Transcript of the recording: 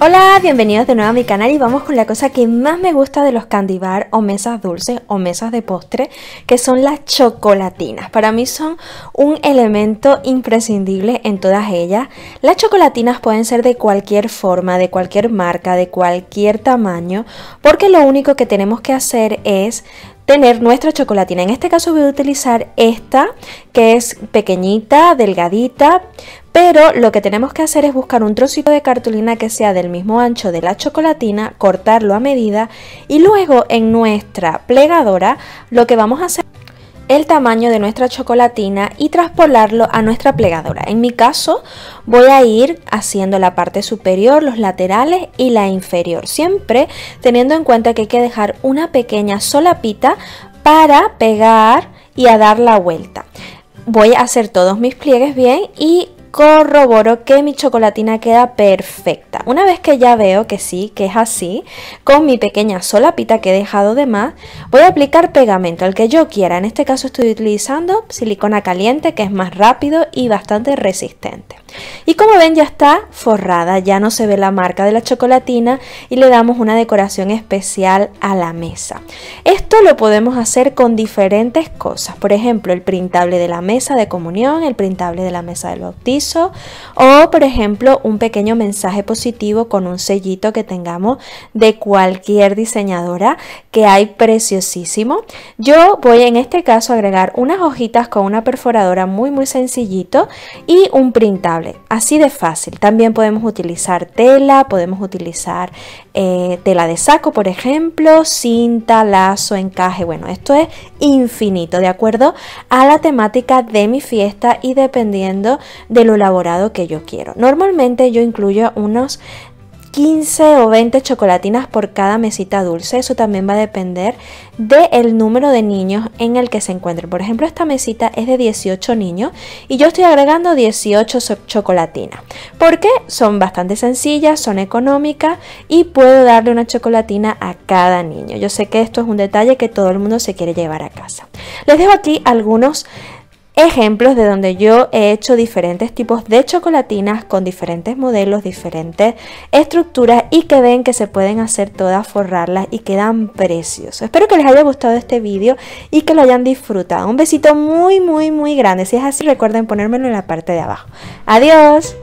Hola, bienvenidos de nuevo a mi canal y vamos con la cosa que más me gusta de los candy bar o mesas dulces o mesas de postre, que son las chocolatinas. Para mí son un elemento imprescindible en todas ellas. Las chocolatinas pueden ser de cualquier forma, de cualquier marca, de cualquier tamaño, porque lo único que tenemos que hacer es tener nuestra chocolatina. En este caso voy a utilizar esta, que es pequeñita, delgadita, pero lo que tenemos que hacer es buscar un trocito de cartulina que sea del mismo ancho de la chocolatina, cortarlo a medida y luego en nuestra plegadora lo que vamos a hacer el tamaño de nuestra chocolatina y traspolarlo a nuestra plegadora. En mi caso voy a ir haciendo la parte superior, los laterales y la inferior, siempre teniendo en cuenta que hay que dejar una pequeña solapita para pegar y a dar la vuelta. Voy a hacer todos mis pliegues bien y corroboro que mi chocolatina queda perfecta. Una vez que ya veo que sí, que es así, con mi pequeña solapita que he dejado de más, voy a aplicar pegamento, el que yo quiera. En este caso estoy utilizando silicona caliente, que es más rápido y bastante resistente. Y como ven ya está forrada, ya no se ve la marca de la chocolatina y le damos una decoración especial a la mesa. Esto lo podemos hacer con diferentes cosas, por ejemplo el printable de la mesa de comunión, el printable de la mesa del bautizo o por ejemplo un pequeño mensaje positivo con un sellito que tengamos de cualquier diseñadora que hay preciosísimo. Yo voy en este caso a agregar unas hojitas con una perforadora muy muy sencillito y un printable así de fácil. También podemos utilizar tela, podemos utilizar eh, tela de saco, por ejemplo, cinta, lazo, encaje. Bueno, esto es infinito, de acuerdo a la temática de mi fiesta y dependiendo de lo elaborado que yo quiero. Normalmente yo incluyo unos 15 o 20 chocolatinas por cada mesita dulce. Eso también va a depender del número de niños en el que se encuentren. Por ejemplo, esta mesita es de 18 niños y yo estoy agregando 18 chocolatinas. Porque son bastante sencillas, son económicas y puedo darle una chocolatina a cada niño. Yo sé que esto es un detalle que todo el mundo se quiere llevar a casa. Les dejo aquí algunos ejemplos de donde yo he hecho diferentes tipos de chocolatinas con diferentes modelos, diferentes estructuras y que ven que se pueden hacer todas, forrarlas y quedan preciosos. Espero que les haya gustado este vídeo y que lo hayan disfrutado. Un besito muy muy muy grande. Si es así recuerden ponérmelo en la parte de abajo. Adiós.